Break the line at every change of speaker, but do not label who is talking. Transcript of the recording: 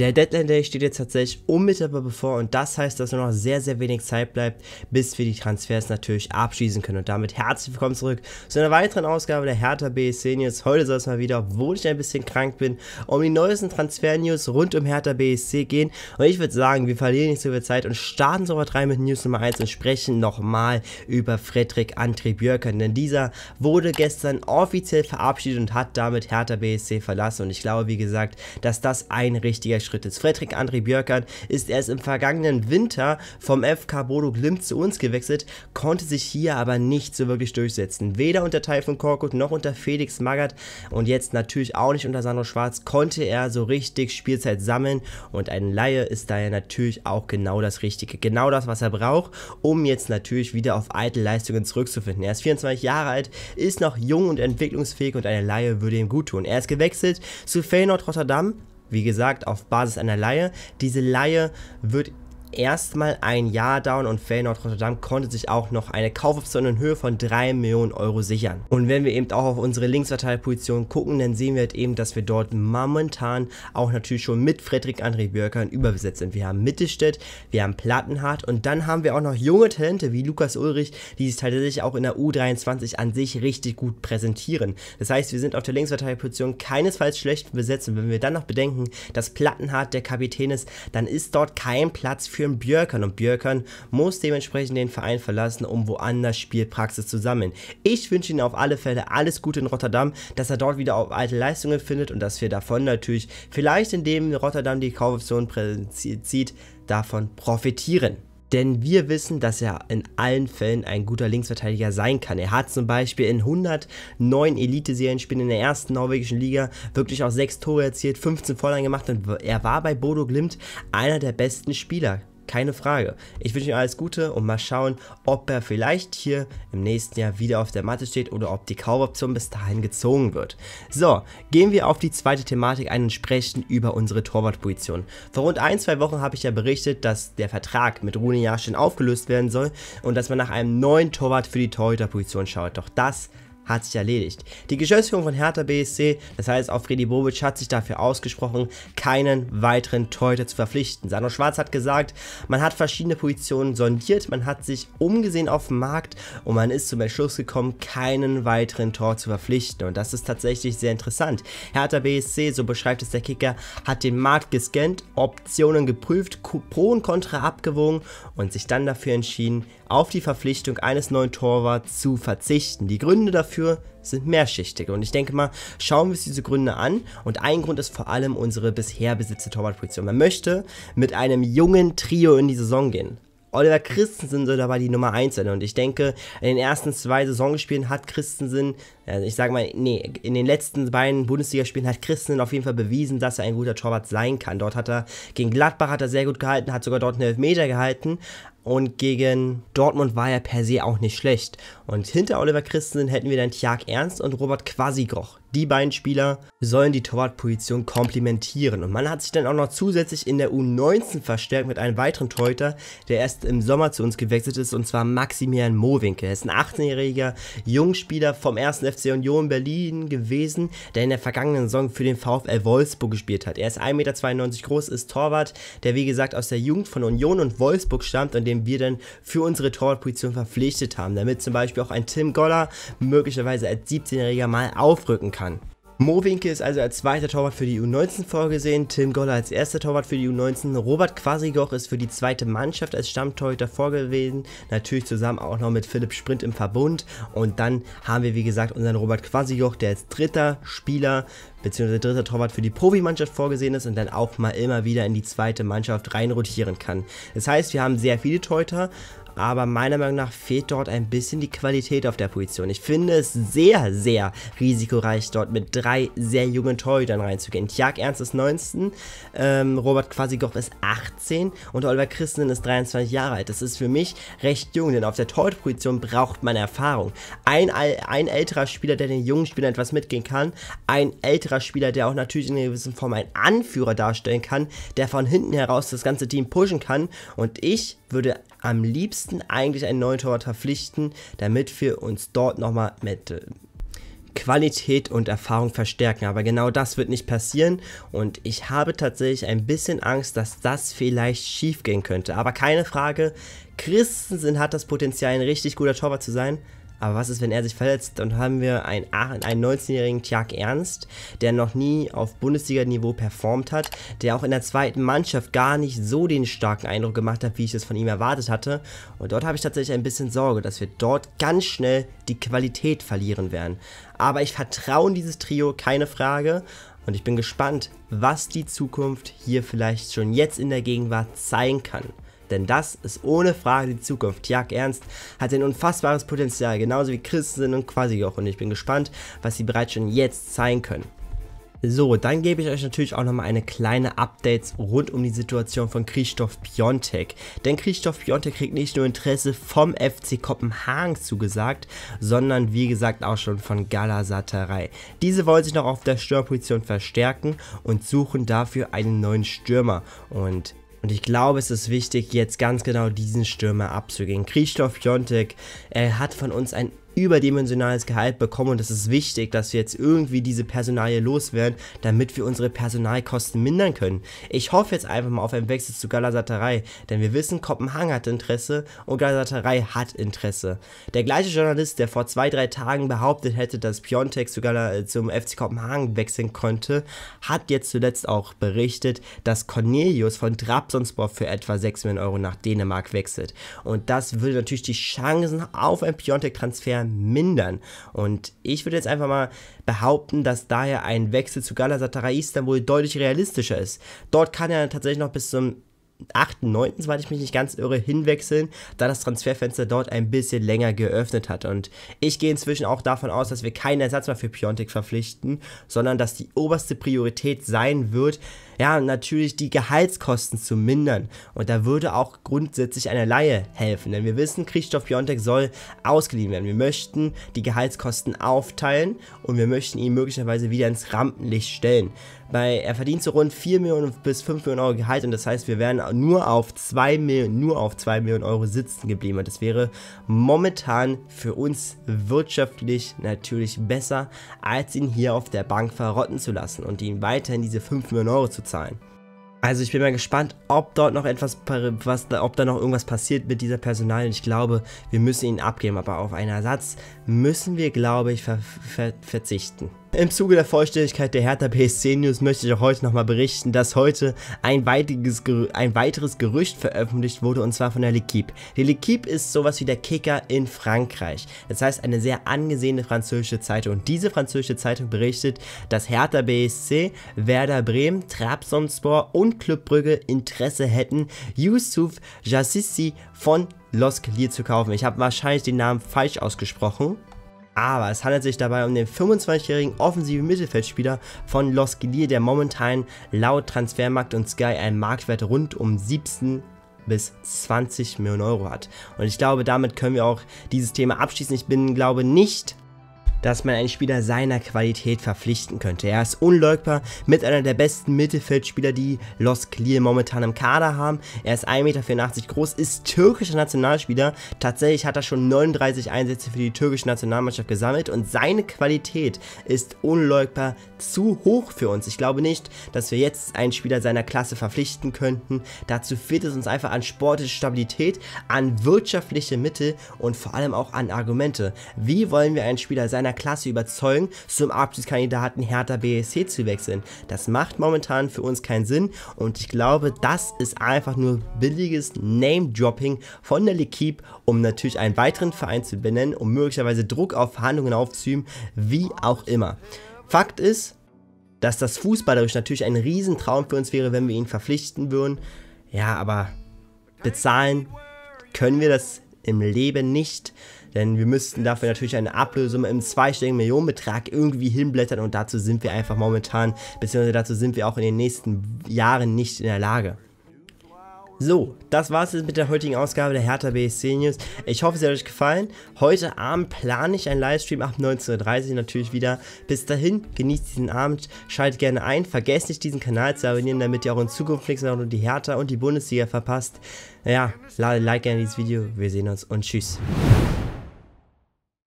Der Deadline Day steht jetzt tatsächlich unmittelbar bevor und das heißt, dass nur noch sehr, sehr wenig Zeit bleibt, bis wir die Transfers natürlich abschließen können. Und damit herzlich willkommen zurück zu einer weiteren Ausgabe der Hertha BSC News. Heute soll es mal wieder, obwohl ich ein bisschen krank bin, um die neuesten Transfer-News rund um Hertha BSC gehen. Und ich würde sagen, wir verlieren nicht so viel Zeit und starten sofort rein mit News Nummer 1 und sprechen nochmal über Frederik André Björken. Denn dieser wurde gestern offiziell verabschiedet und hat damit Hertha BSC verlassen. Und ich glaube, wie gesagt, dass das ein richtiger Schrittes. Frederik André Björkert ist erst im vergangenen Winter vom FK Bodo Glimt zu uns gewechselt, konnte sich hier aber nicht so wirklich durchsetzen. Weder unter Taifun Korkut noch unter Felix Magath und jetzt natürlich auch nicht unter Sandro Schwarz konnte er so richtig Spielzeit sammeln und ein Laie ist daher natürlich auch genau das Richtige. Genau das, was er braucht, um jetzt natürlich wieder auf alte Leistungen zurückzufinden. Er ist 24 Jahre alt, ist noch jung und entwicklungsfähig und eine Laie würde ihm gut tun. Er ist gewechselt zu Feyenoord Rotterdam, wie gesagt, auf Basis einer Laie. Diese Laie wird erstmal ein Jahr down und Feyenoord Rotterdam konnte sich auch noch eine Kaufoption in Höhe von 3 Millionen Euro sichern. Und wenn wir eben auch auf unsere Linksverteilposition gucken, dann sehen wir halt eben, dass wir dort momentan auch natürlich schon mit Frederik André Björkern überbesetzt sind. Wir haben Mittelstädt, wir haben Plattenhardt und dann haben wir auch noch junge Talente wie Lukas Ulrich, die sich tatsächlich auch in der U23 an sich richtig gut präsentieren. Das heißt, wir sind auf der Linksverteilposition keinesfalls schlecht besetzt und wenn wir dann noch bedenken, dass Plattenhardt der Kapitän ist, dann ist dort kein Platz für führen Björkan und Björkan muss dementsprechend den Verein verlassen, um woanders Spielpraxis zu sammeln. Ich wünsche Ihnen auf alle Fälle alles Gute in Rotterdam, dass er dort wieder auf alte Leistungen findet und dass wir davon natürlich vielleicht indem Rotterdam die Kaufoption zieht, davon profitieren. Denn wir wissen, dass er in allen Fällen ein guter Linksverteidiger sein kann. Er hat zum Beispiel in 109 Elite-Serienspielen in der ersten norwegischen Liga wirklich auch 6 Tore erzielt, 15 Vorlagen gemacht und er war bei Bodo Glimt einer der besten Spieler. Keine Frage. Ich wünsche Ihnen alles Gute und mal schauen, ob er vielleicht hier im nächsten Jahr wieder auf der Matte steht oder ob die Kaufoption bis dahin gezogen wird. So, gehen wir auf die zweite Thematik ein und sprechen über unsere Torwartposition. Vor rund ein, zwei Wochen habe ich ja berichtet, dass der Vertrag mit Rune Jahrstein aufgelöst werden soll und dass man nach einem neuen Torwart für die Torhüterposition schaut. Doch das ist hat sich erledigt. Die Geschäftsführung von Hertha BSC, das heißt auch Freddy Bobic, hat sich dafür ausgesprochen, keinen weiteren Torhüter zu verpflichten. Sano Schwarz hat gesagt, man hat verschiedene Positionen sondiert, man hat sich umgesehen auf dem Markt und man ist zum Entschluss gekommen, keinen weiteren Tor zu verpflichten. Und das ist tatsächlich sehr interessant. Hertha BSC, so beschreibt es der Kicker, hat den Markt gescannt, Optionen geprüft, Pro und Contra abgewogen und sich dann dafür entschieden, auf die Verpflichtung eines neuen Torwarts zu verzichten. Die Gründe dafür dafür sind mehrschichtige. Und ich denke mal, schauen wir uns diese Gründe an. Und ein Grund ist vor allem unsere bisher besitzte Torwartposition. Man möchte mit einem jungen Trio in die Saison gehen. Oliver Christensen soll dabei die Nummer 1 sein. Und ich denke, in den ersten zwei Saisonspielen hat Christensen, also ich sage mal, nee, in den letzten beiden Bundesligaspielen hat Christensen auf jeden Fall bewiesen, dass er ein guter Torwart sein kann. Dort hat er gegen Gladbach hat er sehr gut gehalten, hat sogar dort einen Elfmeter gehalten und gegen Dortmund war er per se auch nicht schlecht. Und hinter Oliver Christensen hätten wir dann Tjark Ernst und Robert Quasigroch, die beiden Spieler sollen die Torwartposition komplementieren. Und man hat sich dann auch noch zusätzlich in der U19 verstärkt mit einem weiteren Torhüter, der erst im Sommer zu uns gewechselt ist, und zwar Maximilian Mowinkel. Er ist ein 18-jähriger Jungspieler vom 1. FC Union Berlin gewesen, der in der vergangenen Saison für den VfL Wolfsburg gespielt hat. Er ist 1,92 Meter groß, ist Torwart, der wie gesagt aus der Jugend von Union und Wolfsburg stammt und den wir dann für unsere Torwartposition verpflichtet haben, damit zum Beispiel auch ein Tim Goller möglicherweise als 17-Jähriger mal aufrücken kann kann. Mo Winke ist also als zweiter Torwart für die U19 vorgesehen, Tim Goller als erster Torwart für die U19, Robert Quasigoch ist für die zweite Mannschaft als Stammtorhüter vorgesehen, natürlich zusammen auch noch mit Philipp Sprint im Verbund und dann haben wir wie gesagt unseren Robert Quasigoch, der als dritter Spieler bzw. dritter Torwart für die Profimannschaft vorgesehen ist und dann auch mal immer wieder in die zweite Mannschaft reinrotieren kann. Das heißt, wir haben sehr viele Torhüter, aber meiner Meinung nach fehlt dort ein bisschen die Qualität auf der Position. Ich finde es sehr, sehr risikoreich, dort mit drei sehr jungen Torhütern reinzugehen. Tjag Ernst ist 19, ähm, Robert Quasigoff ist 18 und Oliver Christensen ist 23 Jahre alt. Das ist für mich recht jung, denn auf der Torhüterposition braucht man Erfahrung. Ein, ein älterer Spieler, der den jungen Spielern etwas mitgehen kann, ein älterer Spieler, der auch natürlich in einer gewissen Form ein Anführer darstellen kann, der von hinten heraus das ganze Team pushen kann und ich würde am liebsten müssten eigentlich einen neuen Torwart verpflichten, damit wir uns dort nochmal mit äh, Qualität und Erfahrung verstärken. Aber genau das wird nicht passieren und ich habe tatsächlich ein bisschen Angst, dass das vielleicht schief gehen könnte. Aber keine Frage, Christensen hat das Potenzial, ein richtig guter Torwart zu sein. Aber was ist, wenn er sich verletzt? Dann haben wir einen, einen 19-jährigen Tjag Ernst, der noch nie auf Bundesliga-Niveau performt hat, der auch in der zweiten Mannschaft gar nicht so den starken Eindruck gemacht hat, wie ich es von ihm erwartet hatte. Und dort habe ich tatsächlich ein bisschen Sorge, dass wir dort ganz schnell die Qualität verlieren werden. Aber ich vertraue in dieses Trio, keine Frage. Und ich bin gespannt, was die Zukunft hier vielleicht schon jetzt in der Gegenwart zeigen kann. Denn das ist ohne Frage die Zukunft. Jag Ernst hat ein unfassbares Potenzial, genauso wie Christensen und quasi Quasijoch. Und ich bin gespannt, was sie bereits schon jetzt zeigen können. So, dann gebe ich euch natürlich auch nochmal eine kleine Updates rund um die Situation von Christoph Piontek. Denn Christoph Piontek kriegt nicht nur Interesse vom FC Kopenhagen zugesagt, sondern wie gesagt auch schon von Galasaterei. Diese wollen sich noch auf der Stürmerposition verstärken und suchen dafür einen neuen Stürmer. Und und ich glaube, es ist wichtig, jetzt ganz genau diesen Stürmer abzugehen. Krzysztof Piontek, er hat von uns ein überdimensionales Gehalt bekommen und es ist wichtig, dass wir jetzt irgendwie diese Personalie loswerden, damit wir unsere Personalkosten mindern können. Ich hoffe jetzt einfach mal auf einen Wechsel zu Galatasaray, denn wir wissen, Kopenhagen hat Interesse und Galatasaray hat Interesse. Der gleiche Journalist, der vor zwei, drei Tagen behauptet hätte, dass Piontek zu Gal äh, zum FC Kopenhagen wechseln konnte, hat jetzt zuletzt auch berichtet, dass Cornelius von Trabzonspor für etwa 6 Millionen Euro nach Dänemark wechselt. Und das würde natürlich die Chancen auf einen Piontek-Transfer vermindern. Und ich würde jetzt einfach mal behaupten, dass daher ein Wechsel zu Galatasaray Istanbul deutlich realistischer ist. Dort kann er tatsächlich noch bis zum 8.9., soweit ich mich nicht ganz irre, hinwechseln, da das Transferfenster dort ein bisschen länger geöffnet hat. Und ich gehe inzwischen auch davon aus, dass wir keinen Ersatz mehr für Piontek verpflichten, sondern dass die oberste Priorität sein wird, ja, natürlich die Gehaltskosten zu mindern. Und da würde auch grundsätzlich eine Laie helfen, denn wir wissen, Christoph Piontek soll ausgeliehen werden. Wir möchten die Gehaltskosten aufteilen und wir möchten ihn möglicherweise wieder ins Rampenlicht stellen. Weil er verdient so rund 4 Millionen bis 5 Millionen Euro Gehalt und das heißt, wir wären nur auf 2 Millionen, nur auf 2 Millionen Euro sitzen geblieben. Und das wäre momentan für uns wirtschaftlich natürlich besser, als ihn hier auf der Bank verrotten zu lassen und ihn weiterhin diese 5 Millionen Euro zu zahlen. Also ich bin mal gespannt, ob dort noch etwas, was, ob da noch irgendwas passiert mit dieser Personal. Ich glaube, wir müssen ihn abgeben, aber auf einen Ersatz müssen wir, glaube ich, ver ver verzichten. Im Zuge der Vollständigkeit der Hertha BSC News möchte ich auch heute nochmal berichten, dass heute ein, ein, weiteres Gerücht veröffentlicht wurde und zwar von der L'Equipe. Die L'Equipe ist sowas wie der Kicker in Frankreich. Das heißt, eine sehr angesehene französische Zeitung. Und diese französische Zeitung berichtet, dass Hertha BSC, Werder Bremen, Trabzonspor und Club Brügge Interesse hätten, Yusuf Jassisi von Losk Lier zu kaufen. Ich habe wahrscheinlich den Namen falsch ausgesprochen. Aber es handelt sich dabei um den 25-jährigen offensiven Mittelfeldspieler von Los Gilir, der momentan laut Transfermarkt und Sky einen Marktwert rund um 17 bis 20 Millionen Euro hat. Und ich glaube, damit können wir auch dieses Thema abschließen. Ich bin, glaube nicht, dass man einen Spieler seiner Qualität verpflichten könnte. Er ist unleugbar mit einer der besten Mittelfeldspieler, die Los Clear momentan im Kader haben. Er ist 1,84 Meter groß, ist türkischer Nationalspieler. Tatsächlich hat er schon 39 Einsätze für die türkische Nationalmannschaft gesammelt und seine Qualität ist unleugbar zu hoch für uns. Ich glaube nicht, dass wir jetzt einen Spieler seiner Klasse verpflichten könnten. Dazu fehlt es uns einfach an sportliche Stabilität, an wirtschaftliche Mittel und vor allem auch an Argumente. Wie wollen wir einen Spieler seiner Klasse überzeugen, zum Abschlusskandidaten Hertha BSC zu wechseln. Das macht momentan für uns keinen Sinn und ich glaube, das ist einfach nur billiges Name-Dropping von der L'Equipe, um natürlich einen weiteren Verein zu benennen, um möglicherweise Druck auf Verhandlungen aufzuüben, wie auch immer. Fakt ist, dass das fußballerisch natürlich ein Riesentraum für uns wäre, wenn wir ihn verpflichten würden. Ja, aber bezahlen können wir das im Leben nicht denn wir müssten dafür natürlich eine Ablösung im zweistelligen Millionenbetrag irgendwie hinblättern und dazu sind wir einfach momentan, beziehungsweise dazu sind wir auch in den nächsten Jahren nicht in der Lage. So, das war es jetzt mit der heutigen Ausgabe der Hertha BSC News. Ich hoffe, es hat euch gefallen. Heute Abend plane ich einen Livestream ab 19.30 Uhr natürlich wieder. Bis dahin, genießt diesen Abend, schaltet gerne ein, vergesst nicht diesen Kanal zu abonnieren, damit ihr auch in Zukunft nichts mehr nur die Hertha und die Bundesliga verpasst. Ja, like gerne dieses Video, wir sehen uns und tschüss.